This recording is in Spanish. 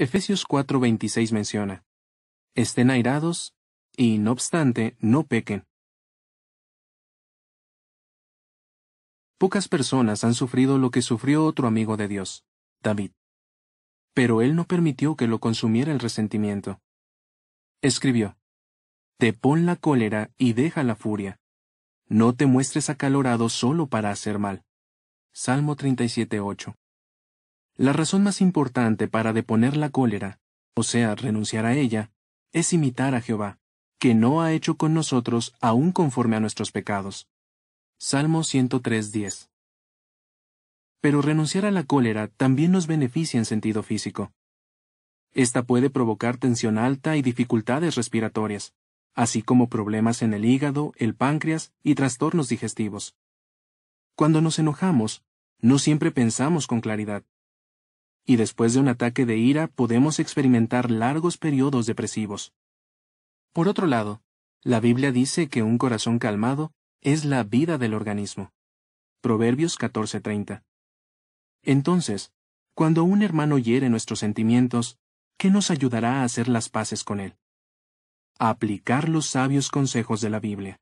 Efesios 4:26 menciona, estén airados, y no obstante, no pequen. Pocas personas han sufrido lo que sufrió otro amigo de Dios, David. Pero él no permitió que lo consumiera el resentimiento. Escribió, Te pon la cólera y deja la furia. No te muestres acalorado solo para hacer mal. Salmo 37.8 la razón más importante para deponer la cólera, o sea, renunciar a ella, es imitar a Jehová, que no ha hecho con nosotros aún conforme a nuestros pecados. Salmo 103.10. Pero renunciar a la cólera también nos beneficia en sentido físico. Esta puede provocar tensión alta y dificultades respiratorias, así como problemas en el hígado, el páncreas y trastornos digestivos. Cuando nos enojamos, no siempre pensamos con claridad, y después de un ataque de ira podemos experimentar largos periodos depresivos. Por otro lado, la Biblia dice que un corazón calmado es la vida del organismo. Proverbios 14:30. Entonces, cuando un hermano hiere nuestros sentimientos, ¿qué nos ayudará a hacer las paces con él? A aplicar los sabios consejos de la Biblia.